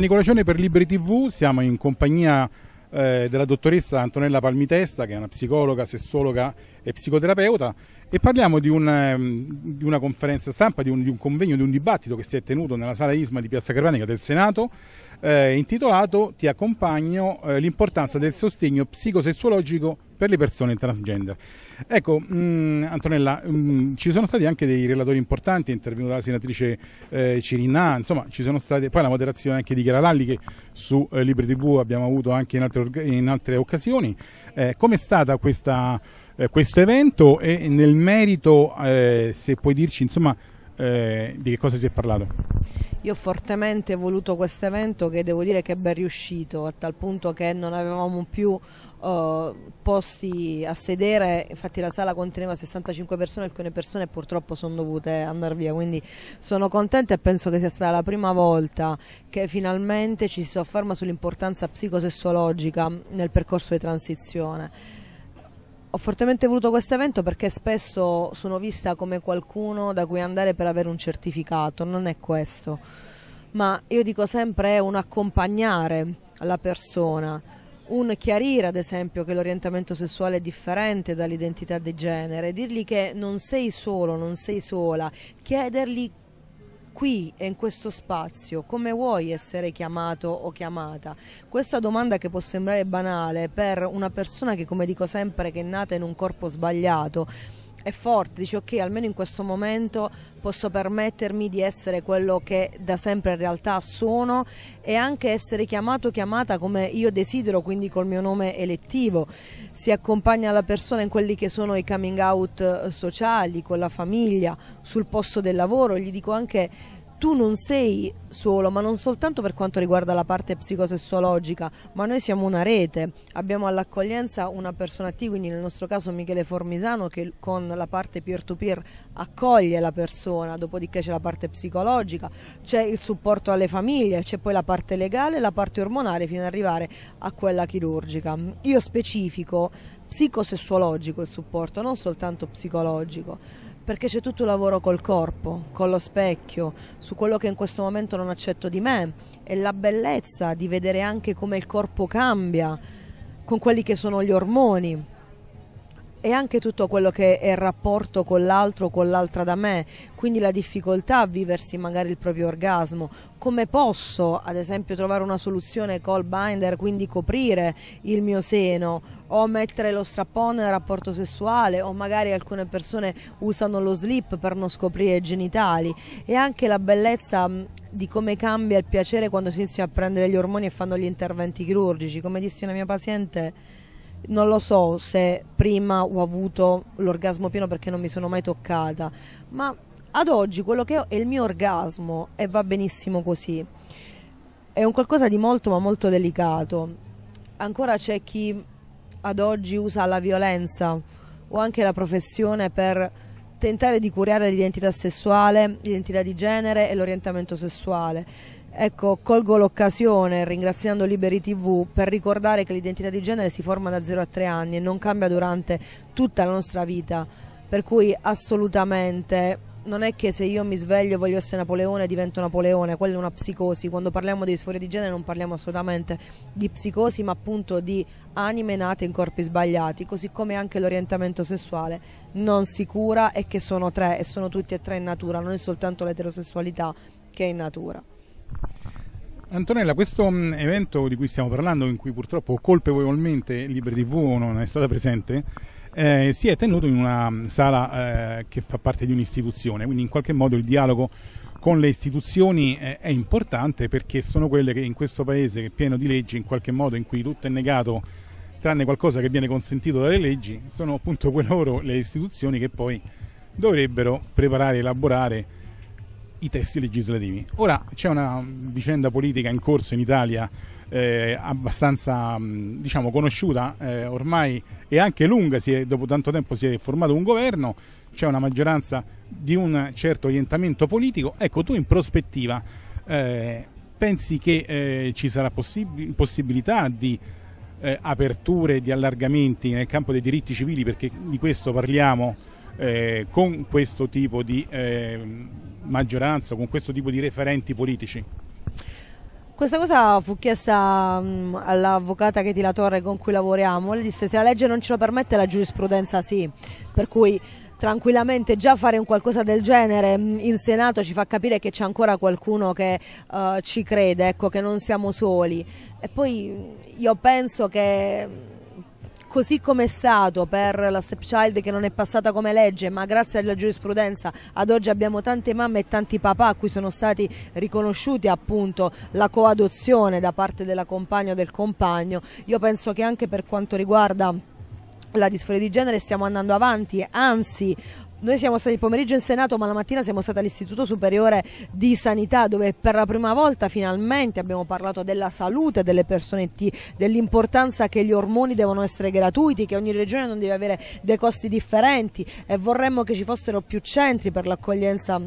Da Nicola per Libri TV, siamo in compagnia eh, della dottoressa Antonella Palmitesta che è una psicologa, sessologa e psicoterapeuta e parliamo di una, ehm, di una conferenza stampa, di un, di un, convegno, di un dibattito che si è tenuto nella sala Isma di Piazza Carvanica del Senato, eh, intitolato Ti accompagno eh, l'importanza del sostegno psicosessuologico per le persone transgender. Ecco, mh, mm, Antonella, mh, mm, ci sono stati anche dei relatori importanti, è intervenuta la senatrice eh, Cirinà, insomma, ci sono state poi la moderazione anche di Chiara Lalli che su eh, Libri TV abbiamo avuto anche in altre, in altre occasioni. Eh, Com'è stata questa, eh, questo evento e nel merito, eh, se puoi dirci insomma, eh, di che cosa si è parlato. Io ho fortemente voluto questo evento che devo dire che è ben riuscito, a tal punto che non avevamo più eh, posti a sedere, infatti la sala conteneva 65 persone, alcune persone purtroppo sono dovute andare via, quindi sono contenta e penso che sia stata la prima volta che finalmente ci si sofferma sull'importanza psicosessuologica nel percorso di transizione ho fortemente voluto questo evento perché spesso sono vista come qualcuno da cui andare per avere un certificato, non è questo. Ma io dico sempre è un accompagnare la persona, un chiarire ad esempio che l'orientamento sessuale è differente dall'identità di genere, dirgli che non sei solo, non sei sola, chiedergli qui e in questo spazio come vuoi essere chiamato o chiamata? Questa domanda che può sembrare banale per una persona che come dico sempre che è nata in un corpo sbagliato è forte, dici ok almeno in questo momento posso permettermi di essere quello che da sempre in realtà sono e anche essere chiamato, chiamata come io desidero, quindi col mio nome elettivo. Si accompagna la persona in quelli che sono i coming out eh, sociali, con la famiglia, sul posto del lavoro, gli dico anche tu non sei solo, ma non soltanto per quanto riguarda la parte psicosessuologica, ma noi siamo una rete, abbiamo all'accoglienza una persona T, quindi nel nostro caso Michele Formisano che con la parte peer-to-peer accoglie la persona, dopodiché c'è la parte psicologica, c'è il supporto alle famiglie, c'è poi la parte legale, la parte ormonale fino ad arrivare a quella chirurgica. Io specifico psicosessuologico il supporto, non soltanto psicologico perché c'è tutto il lavoro col corpo, con lo specchio, su quello che in questo momento non accetto di me e la bellezza di vedere anche come il corpo cambia con quelli che sono gli ormoni e anche tutto quello che è il rapporto con l'altro con l'altra da me, quindi la difficoltà a viversi magari il proprio orgasmo, come posso ad esempio trovare una soluzione col binder, quindi coprire il mio seno o mettere lo strappone nel rapporto sessuale o magari alcune persone usano lo slip per non scoprire i genitali e anche la bellezza di come cambia il piacere quando si inizia a prendere gli ormoni e fanno gli interventi chirurgici, come disse una mia paziente non lo so se prima ho avuto l'orgasmo pieno perché non mi sono mai toccata, ma ad oggi quello che ho è il mio orgasmo e va benissimo così. È un qualcosa di molto ma molto delicato. Ancora c'è chi ad oggi usa la violenza o anche la professione per tentare di curare l'identità sessuale, l'identità di genere e l'orientamento sessuale Ecco, colgo l'occasione, ringraziando Liberi TV, per ricordare che l'identità di genere si forma da 0 a 3 anni e non cambia durante tutta la nostra vita, per cui assolutamente non è che se io mi sveglio e voglio essere Napoleone divento Napoleone, quella è una psicosi, quando parliamo di disforia di genere non parliamo assolutamente di psicosi ma appunto di anime nate in corpi sbagliati, così come anche l'orientamento sessuale non si cura e che sono tre e sono tutti e tre in natura, non è soltanto l'eterosessualità che è in natura. Antonella, questo mm, evento di cui stiamo parlando, in cui purtroppo colpevolmente Libre TV non è stata presente, eh, si è tenuto in una mm, sala eh, che fa parte di un'istituzione, quindi in qualche modo il dialogo con le istituzioni eh, è importante perché sono quelle che in questo paese che è pieno di leggi, in qualche modo in cui tutto è negato tranne qualcosa che viene consentito dalle leggi, sono appunto quelle loro le istituzioni che poi dovrebbero preparare, elaborare i testi legislativi. Ora c'è una vicenda politica in corso in Italia eh, abbastanza mm, diciamo, conosciuta eh, ormai e anche lunga, è, dopo tanto tempo si è formato un governo, c'è una maggioranza di un certo orientamento politico. Ecco, tu in prospettiva eh, pensi che eh, ci sarà possib possibilità di eh, aperture, di allargamenti nel campo dei diritti civili, perché di questo parliamo? eh, con questo tipo di eh, maggioranza, con questo tipo di referenti politici? Questa cosa fu chiesta mm, all'avvocata Cheti La Torre con cui lavoriamo, le disse se la legge non ce lo permette la giurisprudenza sì, per cui tranquillamente già fare un qualcosa del genere mm, in Senato ci fa capire che c'è ancora qualcuno che uh, ci crede, ecco, che non siamo soli. E poi mm, io penso che così come è stato per la stepchild che non è passata come legge, ma grazie alla giurisprudenza ad oggi abbiamo tante mamme e tanti papà a cui sono stati riconosciuti appunto la coadozione da parte della compagna o del compagno. Io penso che anche per quanto riguarda la disforia di genere stiamo andando avanti, anzi noi siamo stati il pomeriggio in Senato, ma la mattina siamo stati all'Istituto Superiore di Sanità, dove per la prima volta finalmente abbiamo parlato della salute delle persone T, dell'importanza che gli ormoni devono essere gratuiti, che ogni regione non deve avere dei costi differenti e vorremmo che ci fossero più centri per l'accoglienza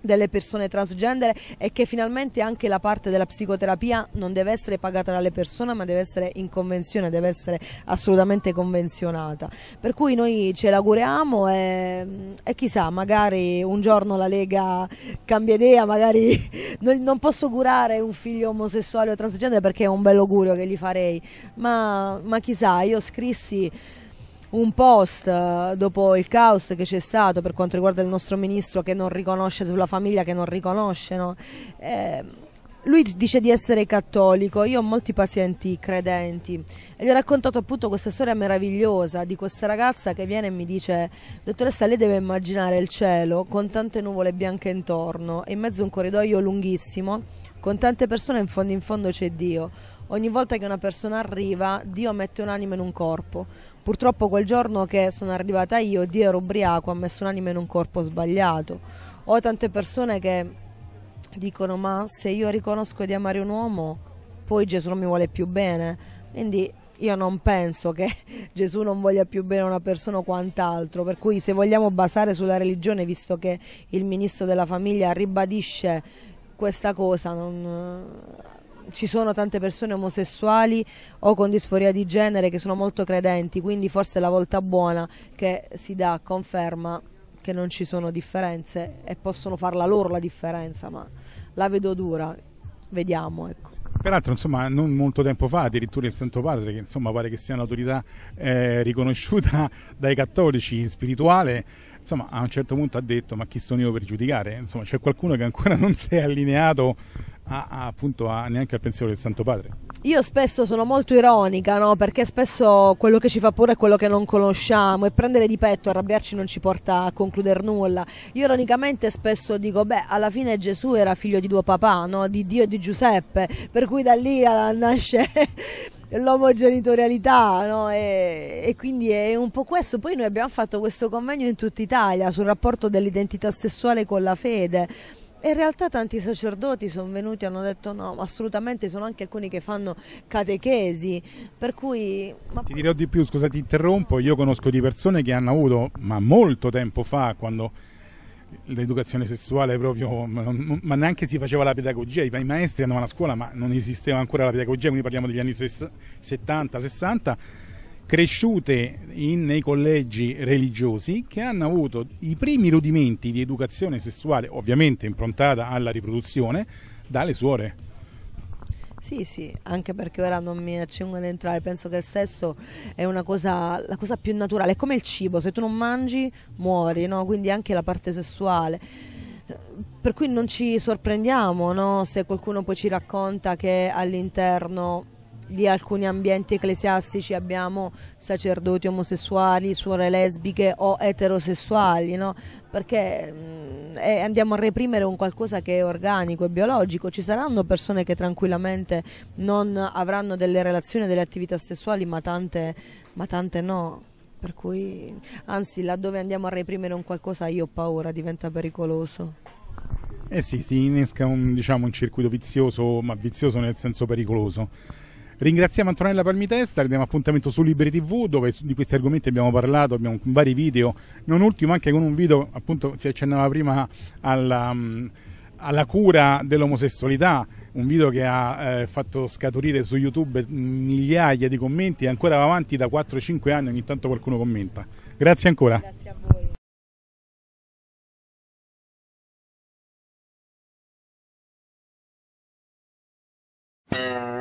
delle persone transgender e che finalmente anche la parte della psicoterapia non deve essere pagata dalle persone ma deve essere in convenzione, deve essere assolutamente convenzionata. Per cui noi ce l'auguriamo e, e chissà, magari un giorno la Lega cambia idea, magari non posso curare un figlio omosessuale o transgender perché è un bel augurio che gli farei, ma, ma chissà, io scrissi un post eh, dopo il caos che c'è stato per quanto riguarda il nostro ministro che non riconosce sulla famiglia, che non riconosce. No? Eh, lui dice di essere cattolico, io ho molti pazienti credenti e gli ho raccontato appunto questa storia meravigliosa di questa ragazza che viene e mi dice dottoressa lei deve immaginare il cielo con tante nuvole bianche intorno e in mezzo a un corridoio lunghissimo con tante persone in fondo in fondo c'è Dio. Ogni volta che una persona arriva Dio mette un'anima in un corpo Purtroppo quel giorno che sono arrivata io, Dio era ubriaco, ha messo un'anima in un corpo sbagliato. Ho tante persone che dicono ma se io riconosco di amare un uomo, poi Gesù non mi vuole più bene. Quindi io non penso che Gesù non voglia più bene una persona o quant'altro, per cui se vogliamo basare sulla religione, visto che il ministro della famiglia ribadisce questa cosa, non ci sono tante persone omosessuali o con disforia di genere che sono molto credenti, quindi forse è la volta buona che si dà conferma che non ci sono differenze e possono farla loro la differenza, ma la vedo dura, vediamo ecco. Peraltro, insomma, non molto tempo fa, addirittura il Santo Padre, che insomma pare che sia un'autorità eh, riconosciuta dai cattolici spirituale, insomma a un certo punto ha detto ma chi sono io per giudicare? Insomma c'è qualcuno che ancora non si è allineato a, a, appunto a, neanche al pensiero del Santo Padre. Io spesso sono molto ironica, no? perché spesso quello che ci fa paura è quello che non conosciamo e prendere di petto, arrabbiarci non ci porta a concludere nulla. Io ironicamente spesso dico, beh, alla fine Gesù era figlio di due papà, no? di Dio e di Giuseppe, per cui da lì nasce l'omogenitorialità no? e, e, quindi è un po' questo. Poi noi abbiamo fatto questo convegno in tutta Italia sul rapporto dell'identità sessuale con la fede. in realtà tanti sacerdoti sono venuti e hanno detto no, assolutamente, sono anche alcuni che fanno catechesi, per cui... Ma... Ti dirò di più, scusa ti interrompo, io conosco di persone che hanno avuto, ma molto tempo fa, quando l'educazione sessuale proprio, ma, ma, neanche si faceva la pedagogia, i maestri andavano a scuola ma non esisteva ancora la pedagogia, quindi parliamo degli anni 70-60, cresciute in, nei collegi religiosi che hanno avuto i primi rudimenti di educazione sessuale, ovviamente improntata alla riproduzione, dalle suore. Sì, sì, anche perché ora non mi accingo ad entrare, penso che il sesso è una cosa, la cosa più naturale, è come il cibo, se tu non mangi muori, no? quindi anche la parte sessuale. Per cui non ci sorprendiamo no? se qualcuno poi ci racconta che all'interno di alcuni ambienti ecclesiastici abbiamo sacerdoti omosessuali, suore lesbiche o eterosessuali, no? perché mm, eh, andiamo a reprimere un qualcosa che è organico e biologico, ci saranno persone che tranquillamente non avranno delle relazioni, delle attività sessuali, ma tante, ma tante no. Per cui, anzi, laddove andiamo a reprimere un qualcosa, io ho paura, diventa pericoloso. Eh sì, si innesca un, diciamo, un circuito vizioso, ma vizioso nel senso pericoloso. Ringraziamo Antonella Palmitesta, diamo appuntamento su Libri TV dove di questi argomenti abbiamo parlato, abbiamo vari video, non ultimo anche con un video, appunto si accennava prima alla, mm, alla cura dell'omosessualità, un video che ha eh, fatto scaturire su YouTube mm, migliaia di commenti e ancora va avanti da 4-5 anni, ogni tanto qualcuno commenta. Grazie ancora. Grazie a voi. Thank you.